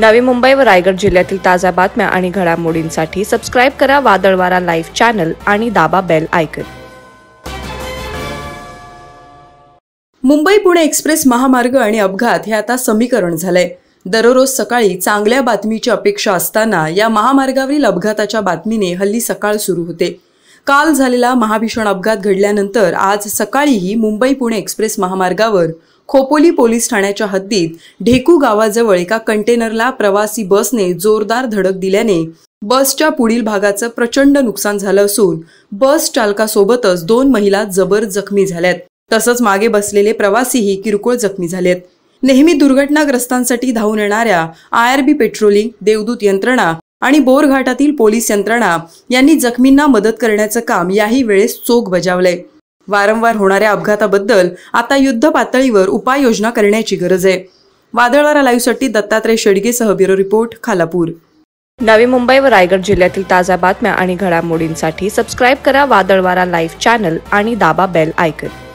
नवी मुंबई व रायगड जिल्ह्यातील ताज्या बातम्या आणि घडामोडींसाठी सबस्क्राईब करा वादळवारा लाईव्ह चॅनल आणि दाबा bell icon Mumbai Pune express महामार्ग आणि अपघात हे आता समीकरण झालंय दररोज सकाळी चांगल्या बातमीची अपेक्षा असताना या महामार्गावरील अपघाताच्या बातमीने हल्ली सकाळ सुरू होते काल झालेला महाभीषण अपघात घडल्यानंतर आज सकाळीही मुंबई पुणे एक्सप्रेस महामार्गावर खोपोली पोलीस ठाण्याच्या हद्दीत ढेकू गावाजवळ एका कंटेनरला प्रवासी बसने जोरदार धडक दिल्याने बसच्या पुढील भागाचं प्रचंड नुकसान झालं असून बस चालकासोबतच दोन महिला जबर जखमी झाल्यात तसंच मागे बसलेले प्रवासीही किरकोळ जखमी झालेत नेहमी दुर्घटनाग्रस्तांसाठी धावून येणाऱ्या आय आर बी पेट्रोलिंग देवदूत यंत्रणा आणि बोरघाटातील पोलीस यंत्रणा यांनी जखमींना मदत करण्याचं काम याही वेळेस चोख बजावलंय वारंवार होणाऱ्या अपघाताबद्दल आता युद्ध पातळीवर उपाययोजना करण्याची गरज आहे वादळवारा लाईव्हसाठी दत्तात्रय शेडगेसह ब्युरो रिपोर्ट खालापूर नवी मुंबई व रायगड जिल्ह्यातील ताज्या बातम्या आणि घडामोडींसाठी सबस्क्राईब करा वादळवारा लाईव्ह चॅनल आणि दाबा बेल आयकन